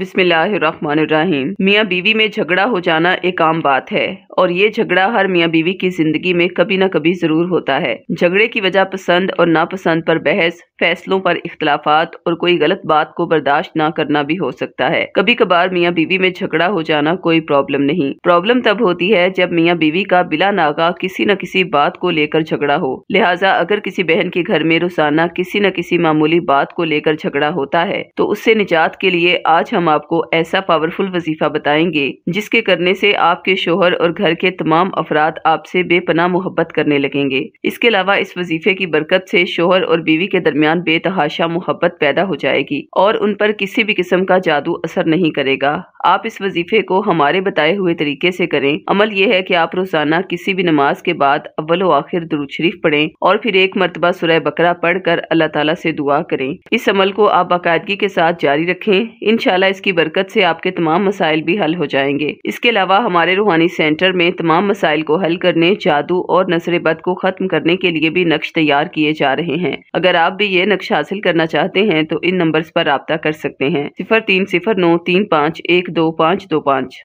बिस्मिल्लाहिर्रहमानिर्रहीम मियाँ बीवी में झगड़ा हो जाना एक आम बात है और ये झगड़ा हर मियाँ बीवी की जिंदगी में कभी ना कभी जरूर होता है झगड़े की वजह पसंद और नापसंद पर बहस फैसलों पर इख्तलाफात और कोई गलत बात को बर्दाश्त ना करना भी हो सकता है कभी कभार मियाँ बीवी में झगड़ा हो जाना कोई प्रॉब्लम नहीं प्रॉब्लम तब होती है जब मियाँ बीवी का बिला नागा किसी न किसी बात को लेकर झगड़ा हो लिहाजा अगर किसी बहन के घर में रोजाना किसी न किसी मामूली बात को लेकर झगड़ा होता है तो उससे निजात के लिए आज हम आपको ऐसा पावरफुल वजीफा बताएंगे जिसके करने से आपके शोहर और घर घर के तमाम अफराद आपसे बेपना मोहब्बत करने लगेंगे इसके अलावा इस वजीफे की बरकत से शोहर और बीवी के दरमियान बेतहाशा मोहब्बत पैदा हो जाएगी और उन पर किसी भी किस्म का जादू असर नहीं करेगा आप इस वजीफे को हमारे बताए हुए तरीके से करें अमल ये है कि आप रोजाना किसी भी नमाज के बाद अव्वल आखिर दुरुद शरीफ पढ़ें और फिर एक मरतबा सुरह बकरा पढ़कर अल्लाह ताला से दुआ करें इस अमल को आप बाकायदगी के साथ जारी रखें इनशाला इसकी बरकत से आपके तमाम मसाइल भी हल हो जाएंगे इसके अलावा हमारे रूहानी सेंटर में तमाम मसाइल को हल करने जादू और नसर बद को खत्म करने के लिए भी नक्श तैयार किए जा रहे हैं अगर आप भी ये नक्श हासिल करना चाहते हैं तो इन नंबर आरोप रबता कर सकते हैं सिफर तीन सिफर नौ तीन पाँच एक एक दो पाँच दो पाँच